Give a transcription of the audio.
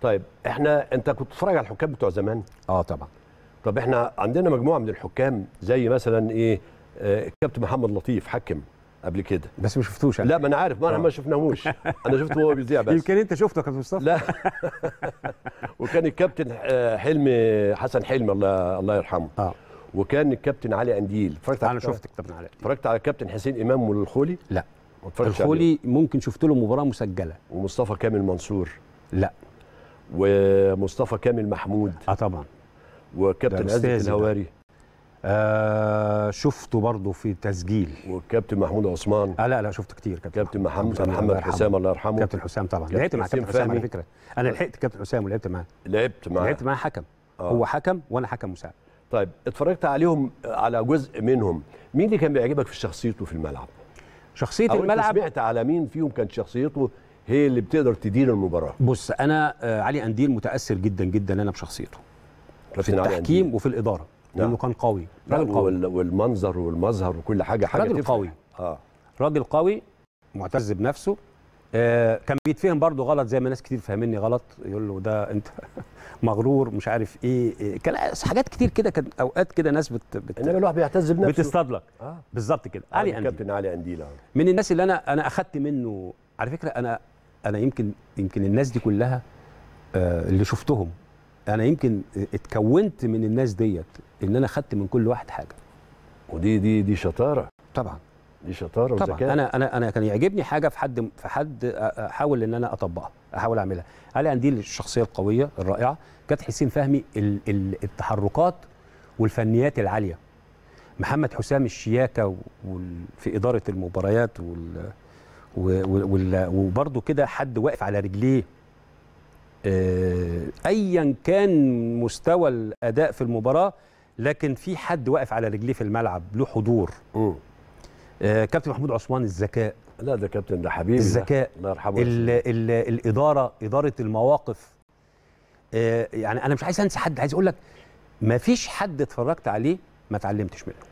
طيب احنا انت كنت بتتفرج على الحكام بتوع زمان اه طبعا طب احنا عندنا مجموعه من الحكام زي مثلا ايه آه، الكابتن محمد لطيف حكم قبل كده بس ما شفتوش يعني. لا ما انا عارف ما انا آه. ما شفناهوش انا شفته وهو بيذيع بس يمكن انت شفته يا كابتن مصطفى لا وكان الكابتن آه، حلمي حسن حلمي الله الله يرحمه اه وكان الكابتن علي انديل اتفرجت على انا شفت الكابتن علي اتفرجت على الكابتن حسين امام والخولي لا الخولي ممكن شفت له مباراه مسجله ومصطفى كامل منصور لا ومصطفى كامل محمود اه طبعا وكابتن اسد الهواري آه شفته برضه في تسجيل والكابتن محمود عثمان آه لا لا شفته كتير كابتن كابتن محمود محمد حسام الله يرحمه كابتن حسام طبعا لعبت مع كابتن حسام على فكره انا آه. لحقت كابتن حسام ولعبت معاه لعبت معاه لعبت معاه حكم آه. هو حكم وانا حكم مساعد طيب اتفرجت عليهم على جزء منهم مين اللي كان بيعجبك في شخصيته في الملعب شخصيه أو الملعب سمعت على مين فيهم كانت شخصيته هي اللي بتقدر تدير المباراه بص انا آه، علي انديل متاثر جدا جدا انا بشخصيته في التحكيم وفي الاداره نعم. لانه كان قوي راجل قوي والمنظر والمظهر وكل حاجه حاجه راجل قوي اه راجل قوي معتز بنفسه آه كان بيتفهم برضه غلط زي ما ناس كتير فاهمني غلط يقول له ده انت مغرور مش عارف ايه, إيه كان حاجات كتير كده كانت اوقات كده ناس بت, بت انما الواحد بيعتز بنفسه لك آه. بالظبط كده علي انديل كابتن علي انديل آه. من الناس اللي انا انا اخدت منه على فكره انا انا يمكن يمكن الناس دي كلها آه، اللي شفتهم انا يمكن اتكونت من الناس ديت ان انا خدت من كل واحد حاجه ودي دي دي شطاره طبعا دي شطاره طبعا وزكاة. انا انا انا كان يعجبني حاجه في حد في حد احاول ان انا اطبقها احاول اعملها علي عندي الشخصيه القويه الرائعه كانت حسين فهمي التحركات والفنيات العاليه محمد حسام الشياكه في اداره المباريات وال وبرضه كده حد واقف على رجليه آه، ايا كان مستوى الاداء في المباراه لكن في حد واقف على رجليه في الملعب له حضور آه كابتن محمود عثمان الذكاء لا ده كابتن ده حبيبي الذكاء الله يرحمه الاداره اداره المواقف آه يعني انا مش عايز انسى حد عايز اقول لك ما فيش حد اتفرجت عليه ما اتعلمتش منه